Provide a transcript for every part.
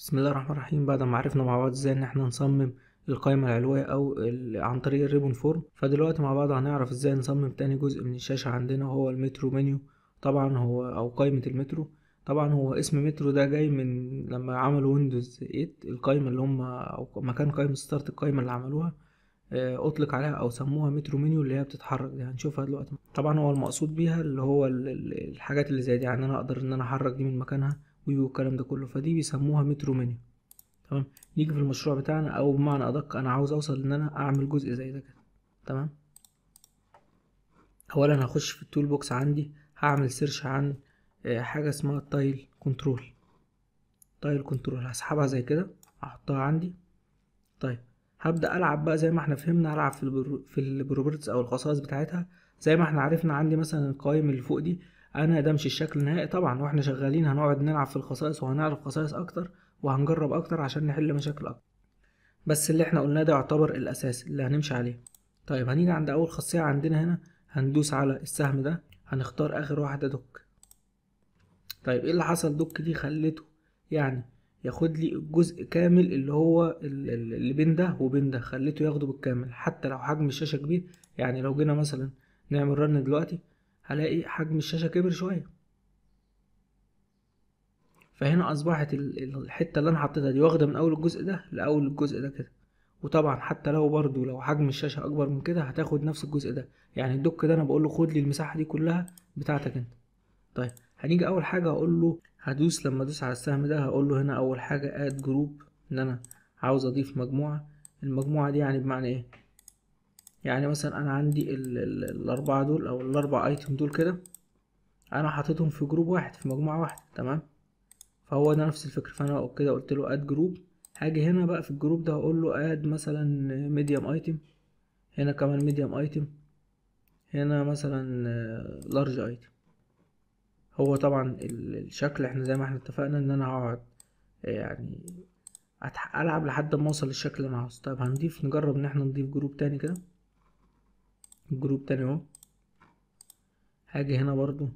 بسم الله الرحمن الرحيم بعد ما عرفنا مع بعض ازاي ان احنا نصمم القائمة العلوية او عن طريق الريبون فورم فدلوقتي مع بعض هنعرف ازاي نصمم تاني جزء من الشاشة عندنا هو المترو منيو طبعا هو او قائمة المترو طبعا هو اسم مترو ده جاي من لما عملوا ويندوز 8 القائمة اللي هم او مكان قائمة ستارت القائمة اللي عملوها آه، اطلق عليها او سموها مترو منيو اللي هي بتتحرك دي هنشوفها دلوقتي طبعا هو المقصود بيها اللي هو الحاجات اللي زي دي يعني انا اقدر ان انا احرك دي من مكانها ويو والكلام ده كله فدي بيسموها مترو منيو تمام نيجي في المشروع بتاعنا او بمعنى ادق انا عاوز اوصل ان انا اعمل جزء زي ده كده تمام اولا هخش في التول بوكس عندي هعمل سيرش عن آه، حاجه اسمها تايل كنترول تايل كنترول هسحبها زي كده احطها عندي طيب هبدا العب بقى زي ما احنا فهمنا العب في البرو... في البروبرتس او الخصائص بتاعتها زي ما احنا عرفنا عندي مثلا القوائم اللي فوق دي انا ده مش الشكل النهائي طبعا واحنا شغالين هنقعد نلعب في الخصائص وهنعرف خصائص اكتر وهنجرب اكتر عشان نحل مشاكل اكتر بس اللي احنا قلناه ده يعتبر الاساس اللي هنمشي عليه طيب هنيجي عند اول خاصيه عندنا هنا هندوس على السهم ده هنختار اخر واحده دوك طيب ايه اللي حصل دوك دي خلته يعني ياخد لي الجزء كامل اللي هو اللي بين ده وبين ده خليته ياخده بالكامل حتى لو حجم الشاشه كبير يعني لو جينا مثلا نعمل رن دلوقتي هلاقي حجم الشاشة كبر شوية فهنا أصبحت الحتة اللي أنا حطيتها دي واخدة من أول الجزء ده لأول الجزء ده كده وطبعا حتى لو برضو لو حجم الشاشة أكبر من كده هتاخد نفس الجزء ده يعني الدك ده أنا بقول له خد لي المساحة دي كلها بتاعتك أنت طيب هنيجي أول حاجة هقول له هدوس لما أدوس على السهم ده هقول له هنا أول حاجة آد جروب إن أنا عاوز أضيف مجموعة المجموعة دي يعني بمعنى إيه يعني مثلا انا عندي ال ال الاربعه دول او الاربع ايتم دول كده انا حاططهم في جروب واحد في مجموعه واحده تمام فهو ده نفس الفكره فانا كده قلت له اد جروب هاجي هنا بقى في الجروب ده هقول له اد مثلا ميديم ايتم هنا كمان ميديم ايتم هنا مثلا لارج ايتم هو طبعا الشكل احنا زي ما احنا اتفقنا ان انا هقعد يعني العب لحد ما اوصل للشكل اللي انا عاوزه طيب هنضيف نجرب ان احنا نضيف جروب تاني كده جروب تاني اهو هاجي هنا برضو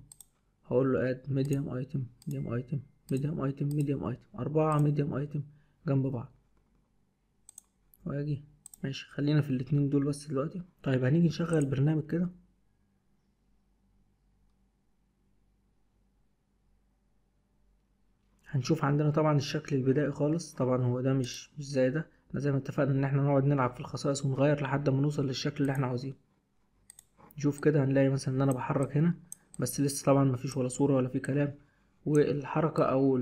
هقول له اد ميديم ايتم ميديم ايتم ميديم ايتم ميديم ايتم اربعة ميديم ايتم جنب بعض واجي ماشي خلينا في الاتنين دول بس دلوقتي طيب هنيجي نشغل البرنامج كده هنشوف عندنا طبعا الشكل البدائي خالص طبعا هو ده مش مش زي ده احنا زي ما اتفقنا ان احنا نقعد نلعب في الخصائص ونغير لحد ما نوصل للشكل اللي احنا عاوزينه نشوف كده هنلاقي مثلا ان انا بحرك هنا بس لسه طبعا مفيش ولا صورة ولا في كلام والحركة او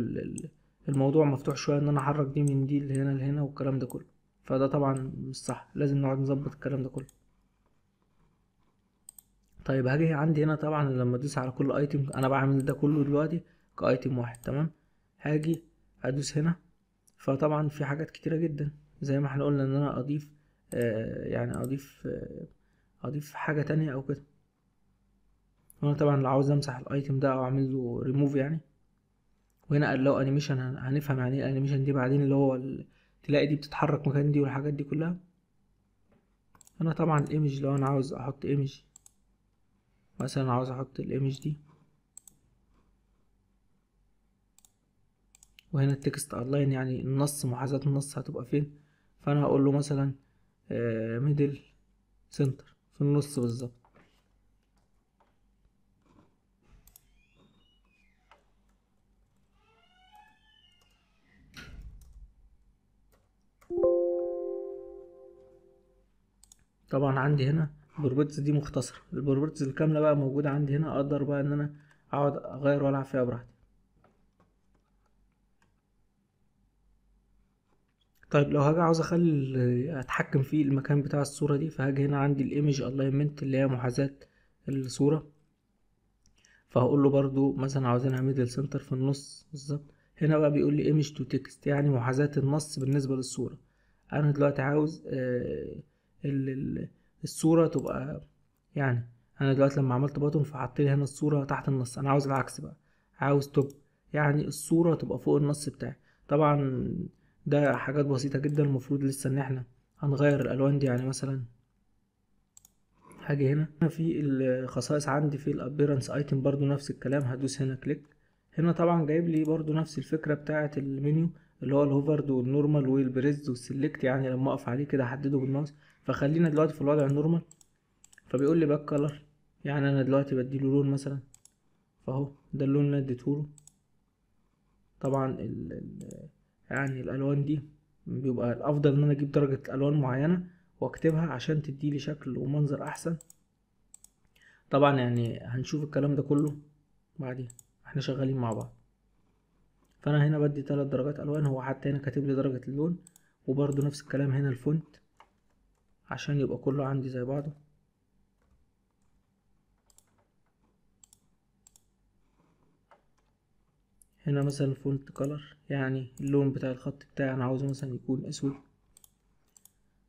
الموضوع مفتوح شوية ان انا احرك دي من دي لهنا لهنا والكلام ده كله فده طبعا مش صح لازم نقعد نظبط الكلام ده كله طيب هاجي عندي هنا طبعا لما ادوس على كل ايتم انا بعمل ده كله دلوقتي كايتم واحد تمام هاجي ادوس هنا فطبعا في حاجات كتيرة جدا زي ما احنا قلنا ان انا اضيف آه يعني اضيف آه اضيف حاجة تانية او كده وانا طبعا لو عاوز امسح الايتم ده او اعمل له ريموف يعني وهنا قال له انيميشن هنفهم يعني ايه الانيميشن دي بعدين اللي هو تلاقي دي بتتحرك مكان دي والحاجات دي كلها انا طبعا الايمج لو انا عاوز احط ايمج مثلا عاوز احط الايمج دي وهنا التكست اونلاين يعني النص محاذاة النص هتبقى فين فانا هقول له مثلا ميدل آه، سنتر في النص بالظبط طبعا عندي هنا البروبرتيز دي مختصرة البروبرتيز الكاملة بقى موجودة عندي هنا اقدر بقى ان انا اقعد اغير والعب فيها براحتي طيب لو هاجي عاوز اخلي اتحكم في المكان بتاع الصورة دي فهاجي هنا عندي الايمج الاينمنت اللي هي محاذاة الصورة فهقول له برضو مثلا عاوزينها ميدل سنتر في النص بالظبط هنا بقى بيقول لي ايمج تو تكست يعني محاذاة النص بالنسبة للصورة انا دلوقتي عاوز آه، الصورة تبقى يعني انا دلوقتي لما عملت باتون فحط لي هنا الصورة تحت النص انا عاوز العكس بقى عاوز توب يعني الصورة تبقى فوق النص بتاعي طبعا ده حاجات بسيطة جدا المفروض لسه ان احنا هنغير الالوان دي يعني مثلا هاجي هنا في الخصائص عندي في الابيرنس ايتم برضو نفس الكلام هدوس هنا كليك هنا طبعا جايب لي برضو نفس الفكرة بتاعة المنيو اللي هو الهوفرد والنورمال والبريز والسلكت يعني لما اقف عليه كده احدده بالماوس فخلينا دلوقتي في الوضع النورمال فبيقول لي باك كلر يعني انا دلوقتي بديله لون مثلا فاهو ده اللون اللي اديتهوله طبعا ال يعني الالوان دي بيبقى الافضل ان انا اجيب درجة الوان معينة واكتبها عشان تديلي شكل ومنظر احسن طبعا يعني هنشوف الكلام ده كله بعدين احنا شغالين مع بعض فانا هنا بدي ثلاث درجات الوان هو حتى هنا كاتب لي درجة اللون وبرده نفس الكلام هنا الفونت عشان يبقى كله عندي زي بعضه هنا مثلا الفونت كولر يعني اللون بتاع الخط بتاعي انا عاوزه مثلا يكون اسود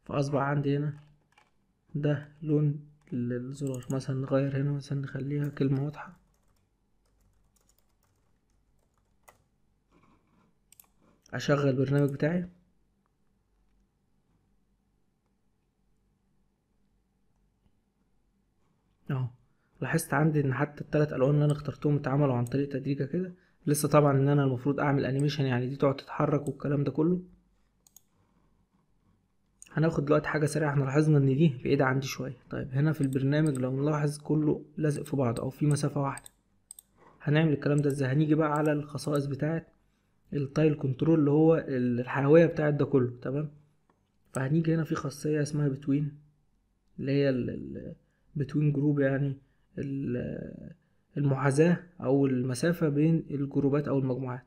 فاصبح عندي هنا ده لون الزرار مثلا نغير هنا مثلا نخليها كلمة واضحة اشغل البرنامج بتاعي اهو لاحظت عندي ان حتى التلات الوان اللي انا اخترتهم اتعملوا عن طريق تدريجة كده لسه طبعا ان انا المفروض اعمل انيميشن يعني دي تقعد تتحرك والكلام ده كله هناخد دلوقتي حاجه سريعه احنا لاحظنا ان دي بعيده عندي شويه طيب هنا في البرنامج لو نلاحظ كله لازق في بعض او في مسافه واحده هنعمل الكلام ده ازاي هنيجي بقى على الخصائص بتاعه التايل كنترول اللي هو الحيويه بتاعه ده كله تمام فهنيجي هنا في خاصيه اسمها بتوين اللي هي بتوين جروب يعني ال المحاذاة أو المسافة بين الجروبات أو المجموعات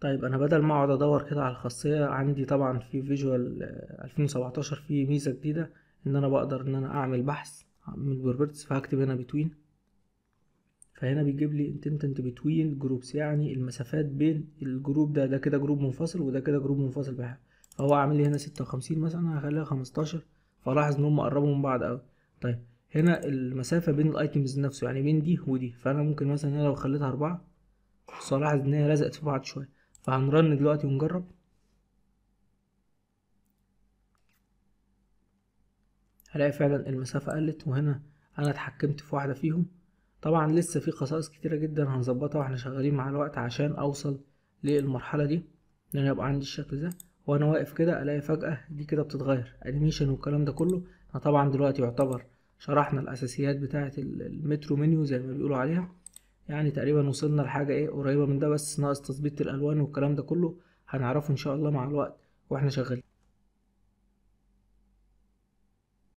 طيب أنا بدل ما أقعد أدور كده على الخاصية عندي طبعا في فيجوال 2017 في ميزة جديدة إن أنا بقدر إن أنا أعمل بحث من البروبرتس فهكتب هنا بتوين فهنا بيجيب لي انتنت بتوين جروبس يعني المسافات بين الجروب ده ده كده جروب منفصل وده كده جروب منفصل بحاجة فهو عامل لي هنا ستة وخمسين مثلا هخليها خمستاشر فلاحظ إن هم قربوا من بعض أوي طيب هنا المسافة بين الايتمز نفسه يعني بين دي ودي فانا ممكن مثلا هنا لو خليتها اربعة بس هلاحظ ان هي لزقت في بعض شوية فهنرن دلوقتي ونجرب هلاقي فعلا المسافة قلت وهنا انا اتحكمت في واحدة فيهم طبعا لسه في خصائص كتيرة جدا هنظبطها واحنا شغالين مع الوقت عشان اوصل للمرحلة دي ان انا يبقى عندي الشكل ده وانا واقف كده الاقي فجأة دي كده بتتغير انيميشن والكلام ده كله انا طبعا دلوقتي يعتبر شرحنا الاساسيات بتاعه المترو منيو زي ما بيقولوا عليها يعني تقريبا وصلنا لحاجه ايه قريبه من ده بس ناقص تظبيط الالوان والكلام ده كله هنعرفه ان شاء الله مع الوقت واحنا شغالين